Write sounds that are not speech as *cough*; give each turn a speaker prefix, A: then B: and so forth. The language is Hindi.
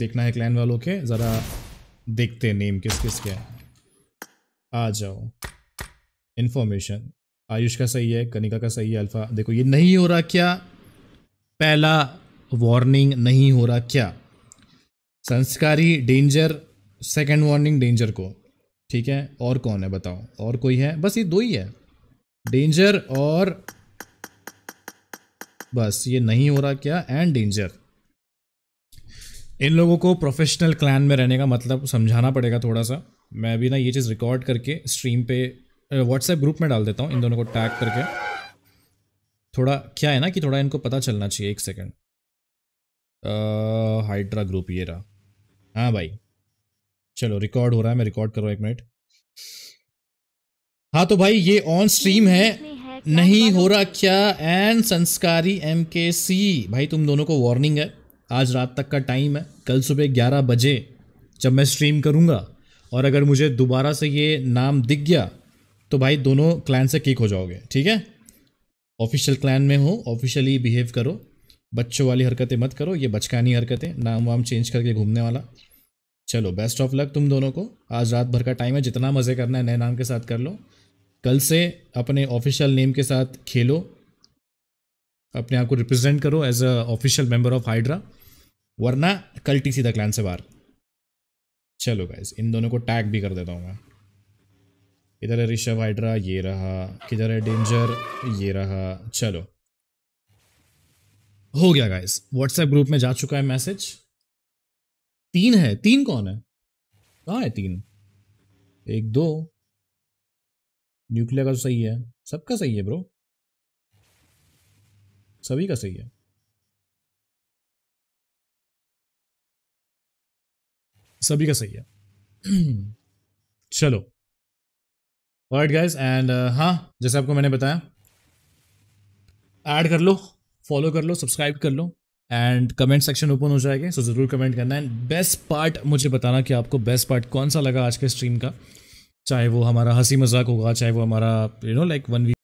A: देखना है क्लैन वालों के ज़रा देखते नेम किस किस के हैं आ जाओ इन्फॉर्मेशन आयुष का सही है कनिका का सही है अल्फा देखो ये नहीं हो रहा क्या पहला वार्निंग नहीं हो रहा क्या संस्कारी डेंजर सेकंड वार्निंग डेंजर को ठीक है और कौन है बताओ और कोई है बस ये दो ही है डेंजर और बस ये नहीं हो रहा क्या एंड डेंजर इन लोगों को प्रोफेशनल क्लैन में रहने का मतलब समझाना पड़ेगा थोड़ा सा मैं अभी ना ये चीज़ रिकॉर्ड करके स्ट्रीम पे व्हाट्सएप ग्रुप में डाल देता हूँ इन दोनों को टैग करके थोड़ा क्या है ना कि थोड़ा इनको पता चलना चाहिए एक सेकेंड हाइड्रा ग्रुप ये रहा हाँ भाई चलो रिकॉर्ड हो रहा है मैं रिकॉर्ड कर रहा हूँ एक मिनट हाँ तो भाई ये ऑन स्ट्रीम है नहीं हो रहा क्या एंड संस्कारी एम के सी भाई तुम दोनों को वार्निंग है आज रात तक का टाइम है कल सुबह ग्यारह बजे जब मैं स्ट्रीम करूँगा और अगर मुझे दोबारा से ये नाम दिख गया तो भाई दोनों क्लैन से किक हो जाओगे ठीक है ऑफिशियल क्लैन में हो ऑफिशियली बिहेव करो बच्चों वाली हरकतें मत करो ये बचकानी हरकतें नाम वाम चेंज करके घूमने वाला चलो बेस्ट ऑफ लक तुम दोनों को आज रात भर का टाइम है जितना मज़े करना है नए नाम के साथ कर लो कल से अपने ऑफिशियल नेम के साथ खेलो अपने आप को रिप्रेजेंट करो as a official member of Hydra वरना कल टी सीधा क्लैन से बाहर चलो गाइज इन दोनों को टैग भी कर देता हूँ मैं इधर है ऋषभ हाइड्रा ये रहा किधर है डेंजर ये रहा चलो हो गया गाइस व्हाट्सएप ग्रुप में जा चुका है मैसेज तीन है तीन कौन है कहाँ है तीन एक दो न्यूक्लियर का तो सही है सबका सही है ब्रो सभी का सही है सभी का सही है *clears throat* चलो वर्ड गाइज एंड हाँ जैसे आपको मैंने बताया ऐड कर लो फॉलो कर लो सब्सक्राइब कर लो एंड कमेंट सेक्शन ओपन हो जाएगा सो so ज़रूर कमेंट करना एंड बेस्ट पार्ट मुझे बताना कि आपको बेस्ट पार्ट कौन सा लगा आज के स्ट्रीम का चाहे वो हमारा हंसी मजाक होगा चाहे वो हमारा you know like one we